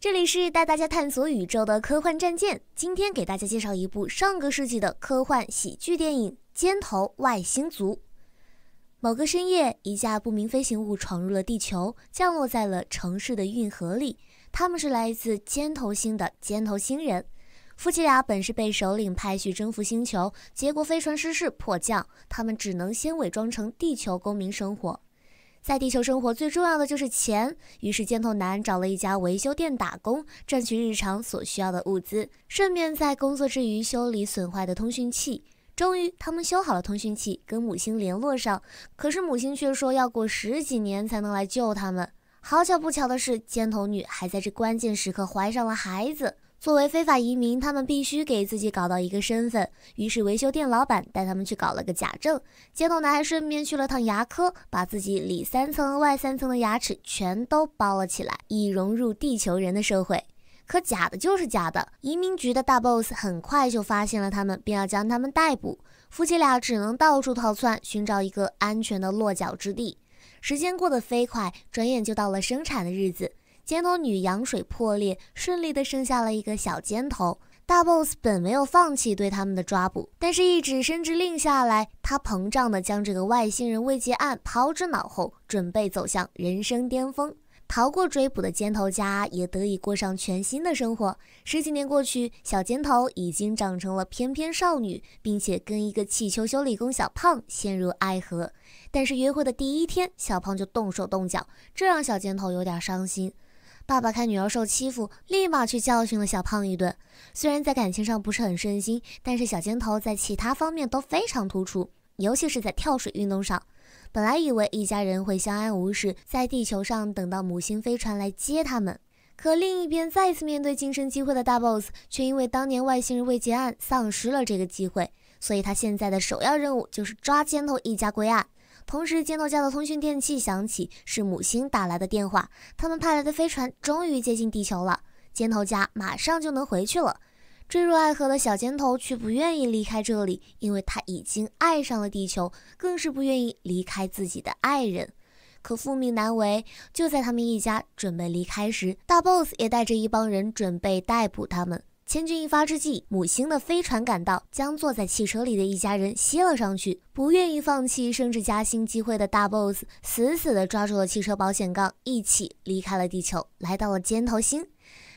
这里是带大家探索宇宙的科幻战舰。今天给大家介绍一部上个世纪的科幻喜剧电影《尖头外星族》。某个深夜，一架不明飞行物闯入了地球，降落在了城市的运河里。他们是来自尖头星的尖头星人。夫妻俩本是被首领派去征服星球，结果飞船失事迫降，他们只能先伪装成地球公民生活。在地球生活最重要的就是钱，于是尖头男找了一家维修店打工，赚取日常所需要的物资，顺便在工作之余修理损坏的通讯器。终于，他们修好了通讯器，跟母星联络上。可是母星却说要过十几年才能来救他们。好巧不巧的是，尖头女还在这关键时刻怀上了孩子。作为非法移民，他们必须给自己搞到一个身份。于是，维修店老板带他们去搞了个假证。接头男还顺便去了趟牙科，把自己里三层外三层的牙齿全都包了起来，以融入地球人的社会。可假的就是假的，移民局的大 boss 很快就发现了他们，便要将他们逮捕。夫妻俩只能到处逃窜，寻找一个安全的落脚之地。时间过得飞快，转眼就到了生产的日子。尖头女羊水破裂，顺利的生下了一个小尖头。大 boss 本没有放弃对他们的抓捕，但是一纸升职令下来，他膨胀的将这个外星人未结案抛之脑后，准备走向人生巅峰。逃过追捕的尖头家也得以过上全新的生活。十几年过去，小尖头已经长成了翩翩少女，并且跟一个气球修理工小胖陷入爱河。但是约会的第一天，小胖就动手动脚，这让小尖头有点伤心。爸爸看女儿受欺负，立马去教训了小胖一顿。虽然在感情上不是很顺心，但是小尖头在其他方面都非常突出，尤其是在跳水运动上。本来以为一家人会相安无事，在地球上等到母星飞船来接他们。可另一边，再次面对晋升机会的大 boss，却因为当年外星人未结案，丧失了这个机会。所以他现在的首要任务就是抓尖头一家归案。同时，尖头家的通讯电器响起，是母星打来的电话。他们派来的飞船终于接近地球了，尖头家马上就能回去了。坠入爱河的小尖头却不愿意离开这里，因为他已经爱上了地球，更是不愿意离开自己的爱人。可父命难违，就在他们一家准备离开时，大 boss 也带着一帮人准备逮捕他们。千钧一发之际，母星的飞船赶到，将坐在汽车里的一家人吸了上去。不愿意放弃升职加薪机会的大 boss 死死地抓住了汽车保险杠，一起离开了地球，来到了尖头星。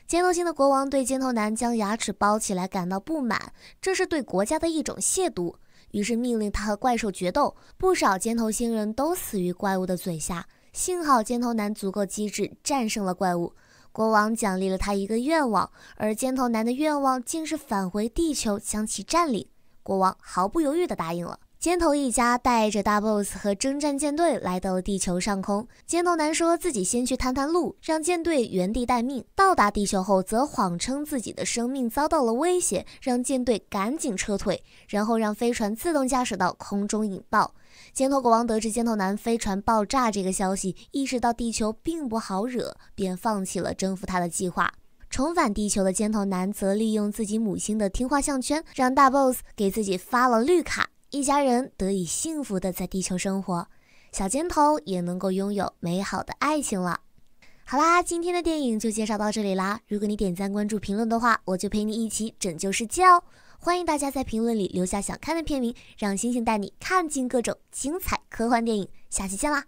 尖头星的国王对尖头男将牙齿包起来感到不满，这是对国家的一种亵渎，于是命令他和怪兽决斗。不少尖头星人都死于怪物的嘴下，幸好尖头男足够机智，战胜了怪物。国王奖励了他一个愿望，而尖头男的愿望竟是返回地球，将其占领。国王毫不犹豫地答应了。尖头一家带着大 boss 和征战舰队来到了地球上空。尖头男说自己先去探探路，让舰队原地待命。到达地球后，则谎称自己的生命遭到了威胁，让舰队赶紧撤退，然后让飞船自动驾驶到空中引爆。尖头国王得知尖头男飞船爆炸这个消息，意识到地球并不好惹，便放弃了征服他的计划。重返地球的尖头男则利用自己母星的听话项圈，让大 boss 给自己发了绿卡。一家人得以幸福地在地球生活，小尖头也能够拥有美好的爱情了。好啦，今天的电影就介绍到这里啦。如果你点赞、关注、评论的话，我就陪你一起拯救世界哦。欢迎大家在评论里留下想看的片名，让星星带你看尽各种精彩科幻电影。下期见啦！